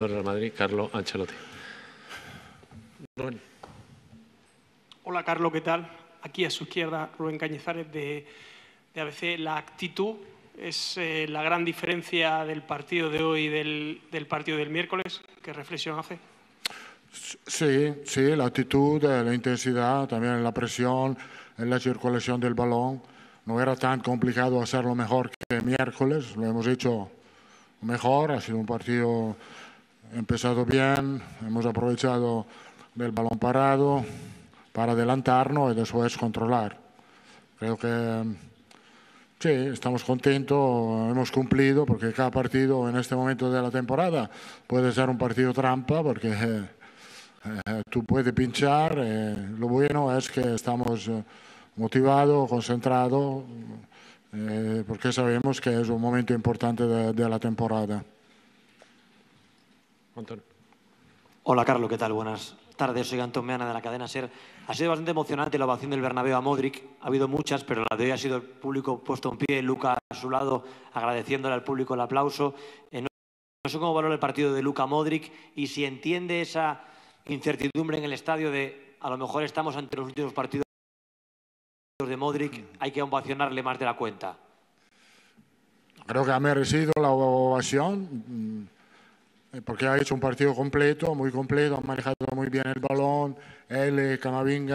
Real Madrid, Carlo Ancelotti. Hola, Carlos, ¿qué tal? Aquí a su izquierda, Rubén Cañizares de, de ABC. La actitud es eh, la gran diferencia del partido de hoy y del, del, partido del miércoles. ¿Qué reflexión hace? Sí, sí, la actitud, eh, la intensidad, también la presión, en la circulación del balón. No era tan complicado hacerlo mejor que miércoles, lo hemos hecho mejor, ha sido un partido empezado bien, hemos aprovechado del balón parado para adelantarnos y después controlar. Creo que sí, estamos contentos, hemos cumplido, porque cada partido en este momento de la temporada puede ser un partido trampa, porque eh, eh, tú puedes pinchar. Eh, lo bueno es que estamos motivados, concentrados, porque sabemos que es un momento importante de la temporada. Hola, Carlos, ¿qué tal? Buenas tardes. Soy Antón Meana de la cadena SER. Ha sido bastante emocionante la ovación del Bernabéu a Modric. Ha habido muchas, pero la de hoy ha sido el público puesto en pie, Luca a su lado, agradeciéndole al público el aplauso. Eh, no sé cómo valora el partido de Luca Modric y si entiende esa incertidumbre en el estadio de a lo mejor estamos ante los últimos partidos de Modric, hay que ovacionarle más de la cuenta. Creo que ha merecido la ovación eh, porque ha hecho un partido completo, muy completo, ha manejado muy bien el balón, él, eh, Camavinga,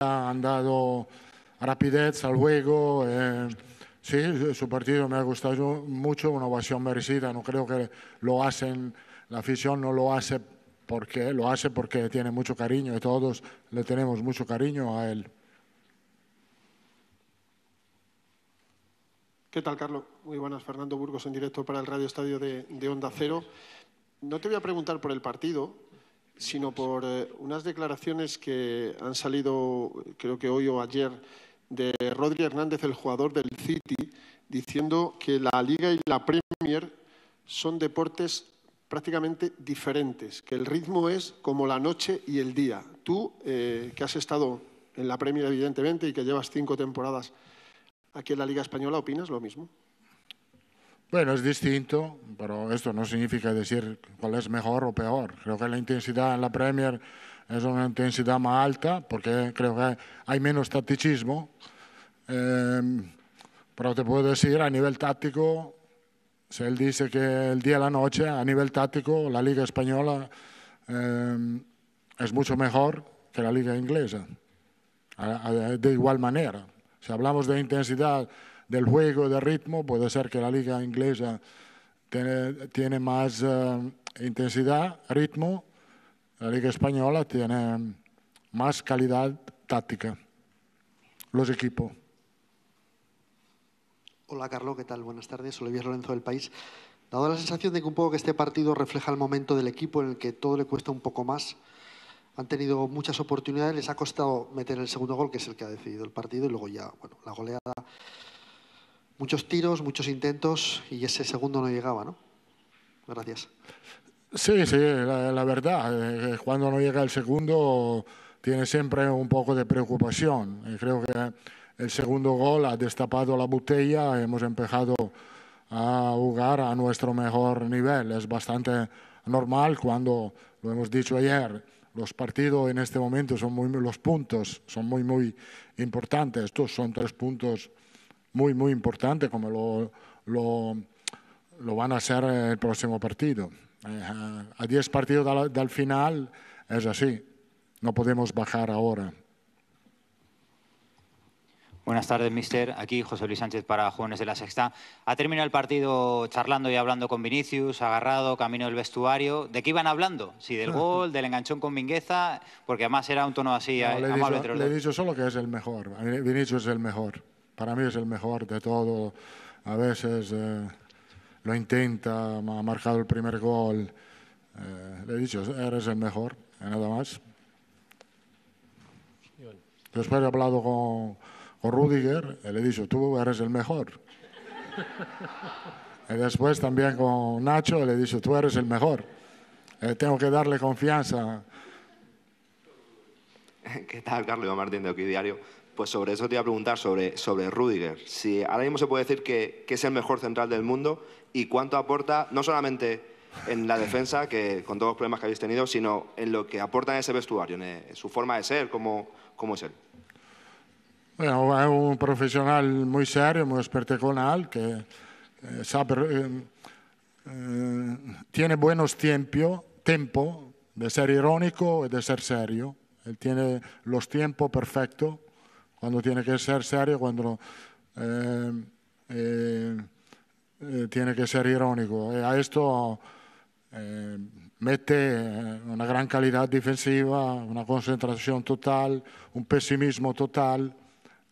han dado rapidez al juego. Eh, sí, su partido me ha gustado mucho, una ovación merecida, no creo que lo hacen, la afición no lo hace porque lo hace porque tiene mucho cariño y todos le tenemos mucho cariño a él. ¿Qué tal, Carlos? Muy buenas, Fernando Burgos, en directo para el Radio Estadio de, Onda Cero. No te voy a preguntar por el partido, sino por eh, unas declaraciones que han salido, creo que hoy o ayer, de Rodri Hernández, el jugador del City, diciendo que la Liga y la Premier son deportes prácticamente diferentes, que el ritmo es como la noche y el día. Tú, eh, que has estado en la Premier evidentemente y que llevas cinco temporadas Aquí en la Liga Española opinas lo mismo. Bueno, es distinto, pero esto no significa decir cuál es mejor o peor. Creo que la intensidad en la Premier es una intensidad más alta porque creo que hay menos tacticismo. Em, pero te puedo decir, a nivel táctico, si él dice que el día y la noche, a nivel táctico, la Liga Española em, es mucho mejor que la Liga Inglesa, de igual manera. Si hablamos de intensidad del juego, de ritmo, puede ser que la liga inglesa tiene, más eh, intensidad, ritmo, la liga española tiene más calidad táctica, los equipos. Hola, Carlos, ¿qué tal? Buenas tardes, Olivier Lorenzo del País. Dado la sensación de que un poco que este partido refleja el momento del equipo en el que todo le cuesta un poco más, han tenido muchas oportunidades, les ha costado meter el segundo gol, que es el que ha decidido el partido, y luego ya, bueno, la goleada, muchos tiros, muchos intentos, y ese segundo no llegaba, ¿no? Gracias. Sí, sí, la, verdad, eh, eh, cuando no llega el segundo tiene siempre un poco de preocupación. Eh, creo que el segundo gol ha destapado la botella, hemos empezado a jugar a nuestro mejor nivel. Es bastante normal cuando, lo hemos dicho ayer, los partidos en este momento son muy, los puntos son muy, muy importantes. Estos son tres puntos muy, muy importantes como lo, van a hacer el próximo partido. Eh, a diez partidos del final es así. No podemos bajar ahora. Buenas tardes, mister. Aquí José Luis Sánchez para Jóvenes de la Sexta. Ha terminado el partido charlando y hablando con Vinicius, agarrado, camino del vestuario. ¿De qué iban hablando? del gol, del enganchón con Mingueza, porque además era un tono así eh, le, he dicho, solo que es el mejor. Vinicius es el mejor. Para mí es el mejor de todo. A veces eh, lo intenta, ha marcado el primer gol. Eh, le he dicho, eres el mejor, nada más. Después he hablado con con Rudiger, le he dicho, tú eres el mejor. y después también con Nacho, le he dicho, tú eres el mejor. Eh, tengo que darle confianza. ¿Qué tal, Carlos Martín de Oquidiario? Pues sobre eso te iba a preguntar, sobre, Rudiger. Si ahora mismo se puede decir que, es el mejor central del mundo y cuánto aporta, no solamente en la defensa, que con todos los problemas que habéis tenido, sino en lo que aporta en ese vestuario, en, eh, su forma de ser, cómo es él. Bueno, es un profesional muy serio, muy experto que eh, sabe, eh, eh, tiene buenos tiempos, tiempo de ser irónico y de ser serio. Él tiene los tiempos perfectos, cuando tiene que ser serio, cuando eh, tiene que ser irónico. Y a esto mete una gran calidad defensiva, una concentración total, un pesimismo total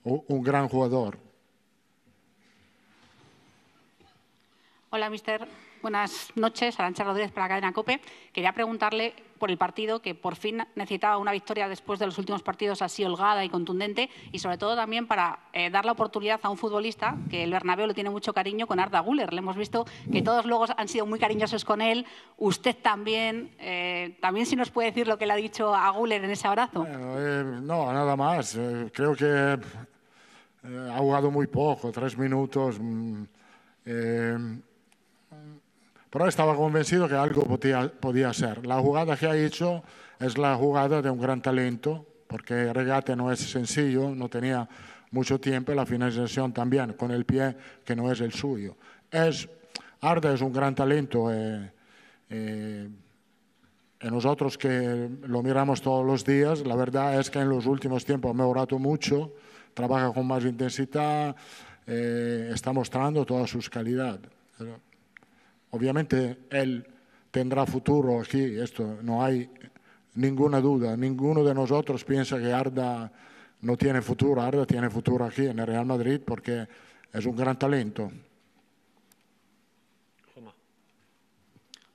un gran jugador. Hola, mister. Buenas noches. Arancha Rodríguez para la cadena COPE. Quería preguntarle por el partido que por fin necesitaba una victoria después de los últimos partidos así holgada y contundente y sobre todo también para eh, dar la oportunidad a un futbolista que el Bernabéu le tiene mucho cariño con Arda Guller. Le hemos visto que todos luego han sido muy cariñosos con él. Usted también. Eh, también si nos puede decir lo que le ha dicho a Guller en ese abrazo. Eh, no, nada más. creo que eh, ha jugado muy poco, tres minutos. Mm, eh, pero estaba convencido que algo podía, ser. La jugada que ha hecho es la jugada de un gran talento, porque regate no es sencillo, no tenía mucho tiempo, la finalización también, con el pie que no es el suyo. Es, Arda es un gran talento. Eh, eh nosotros que lo miramos todos los días, la verdad es que en los últimos tiempos ha mejorado mucho trabaja con más intensidad, eh, está mostrando todas sus calidad. Obviamente él tendrá futuro aquí, esto no hay ninguna duda. Ninguno de nosotros piensa que Arda no tiene futuro. Arda tiene futuro aquí en el Real Madrid porque es un gran talento.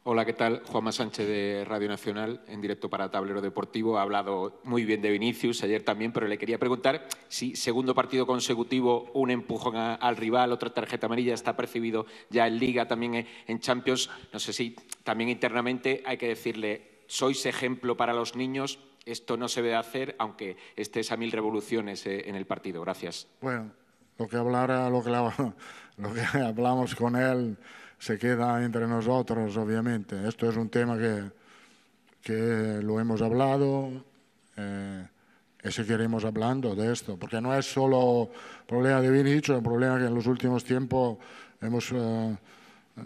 Hola, ¿qué tal? Juanma Sánchez de Radio Nacional, en directo para Tablero Deportivo. Ha hablado muy bien de Vinicius ayer también, pero le quería preguntar si segundo partido consecutivo, un empujón al rival, otra tarjeta amarilla, está percibido ya en Liga, también en Champions. No sé si también internamente hay que decirle, sois ejemplo para los niños, esto no se debe hacer, aunque estés a mil revoluciones eh, en el partido. Gracias. Bueno, lo que hablara, lo que hablamos con él se queda entre nosotros, obviamente. Esto es un tema que, que lo hemos hablado eh, y seguiremos hablando de esto, porque no es solo problema de Vinicius, es un problema que en los últimos tiempos hemos... Eh,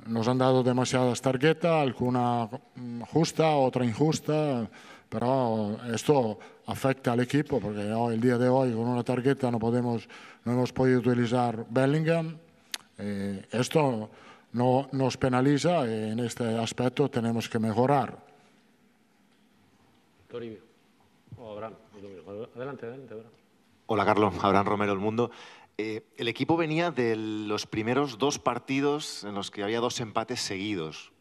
nos han dado demasiadas tarjetas, alguna justa, otra injusta, pero esto afecta al equipo porque hoy, el día de hoy con una tarjeta no, podemos, no hemos podido utilizar Bellingham. Eh, esto no nos penaliza en este aspecto tenemos que mejorar. Adelante, adelante. Hola, Carlos. Abraham Romero, El Mundo. Eh, el equipo venía de los primeros dos partidos en los que había dos empates seguidos.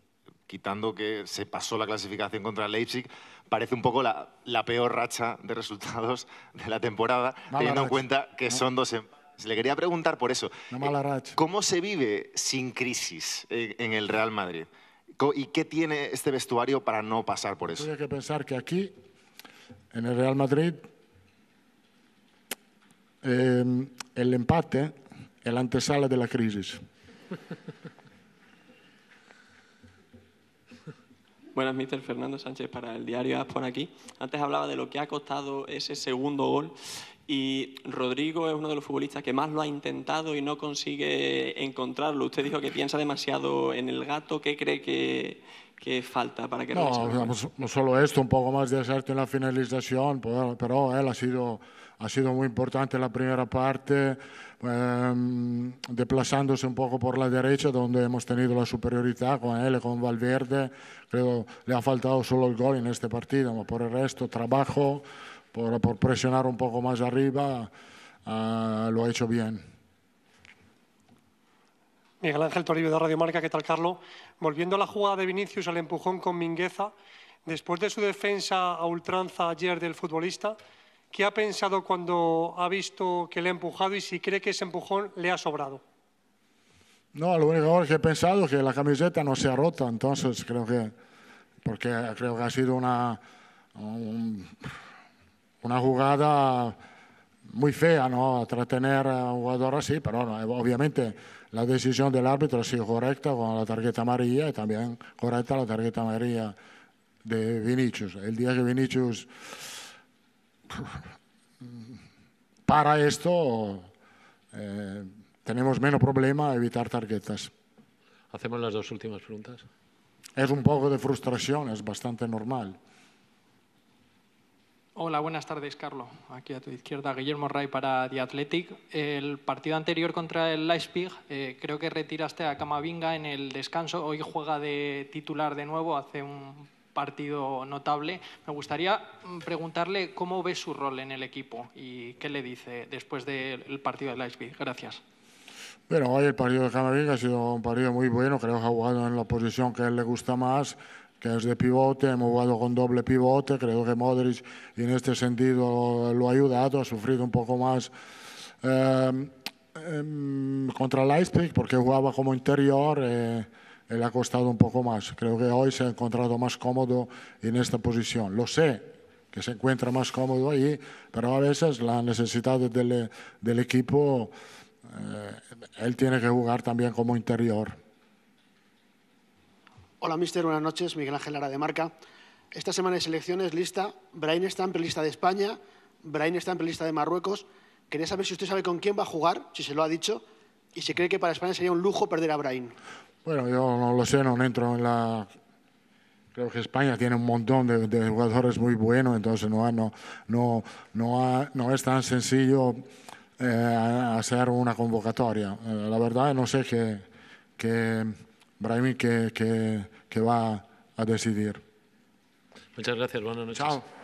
Quitando que se pasó la clasificación contra Leipzig, parece un poco la, peor racha de resultados de la temporada, teniendo en cuenta que son dos empates le quería preguntar por eso. Eh, ¿Cómo se vive sin crisis en el Real Madrid? ¿Y qué tiene este vestuario para no pasar por eso? Hay que pensar que aquí, en el Real Madrid, em, el empate es la antesala de la crisis. Buenas, mister Fernando Sánchez, para el diario As por aquí. Antes hablaba de lo que ha costado ese segundo gol y Rodrigo es uno de los futbolistas que más lo ha intentado y no consigue encontrarlo. Usted dijo que piensa demasiado en el gato. ¿Qué cree que, que falta para que no? Pues, no solo esto, un poco más de acierto en la finalización, pues, pero él ha sido, ha sido muy importante en la primera parte, em, desplazándose un poco por la derecha, donde hemos tenido la superioridad con él, con Valverde. Creo le ha faltado solo el gol en este partido, pero por el resto, trabajo por, presionar un poco más arriba, ah, lo ha hecho bien. Miguel Ángel Toribio de Radio Marca, ¿qué tal, Carlos? Volviendo a la jugada de Vinicius al empujón con Mingueza, después de su defensa a ultranza ayer del futbolista, ¿qué ha pensado cuando ha visto que le ha empujado y si cree que ese empujón le ha sobrado? No, lo único que he pensado es que la camiseta no se ha roto, entonces creo que, porque creo que ha sido una, una jugada muy fea, ¿no? tener a un jugador así, pero eh, obviamente la decisión del árbitro ha sido correcta con la tarjeta amarilla y también correcta la tarjeta amarilla de Vinicius. El día que Vinicius para esto, eh, tenemos menos problema a evitar tarjetas. Hacemos las dos últimas preguntas. Es un poco de frustración, es bastante normal. Hola, buenas tardes, Carlos. Aquí a tu izquierda, Guillermo Ray para The Athletic. El partido anterior contra el Leipzig, eh, creo que retiraste a Camavinga en el descanso. Hoy juega de titular de nuevo, hace un partido notable. Me gustaría mm, preguntarle cómo ve su rol en el equipo y qué le dice después del partido del Leipzig. Gracias. Bueno, hoy el partido de Camavinga ha sido un partido muy bueno. Creo que ha jugado en la posición que él le gusta más que es de pivote, hemos jugado con doble pivote, creo que Modric, en este sentido lo ha ayudado, ha sufrido un poco más eh, contra Leipzig porque jugaba como interior, eh, le ha costado un poco más. Creo que hoy se ha encontrado más cómodo en esta posición. Lo sé, que se encuentra más cómodo ahí, pero a veces la necesidad del, del equipo, eh, él tiene que jugar también como interior. Hola, mister. Buenas noches. Miguel Ángel Lara de Marca. Esta semana de selecciones lista. Brain en lista de España. Brain en lista de Marruecos. Quería saber si usted sabe con quién va a jugar, si se lo ha dicho, y si cree que para España sería un lujo perder a Brain. Bueno, yo no lo sé, no entro en la Creo que España tiene un montón de, jugadores muy buenos, entonces no, es tan sencillo eh, hacer una convocatoria. Eh, la verdad, no sé qué, Brahimi que, que, va a decidir. Muchas gracias, buenas noches. Chao.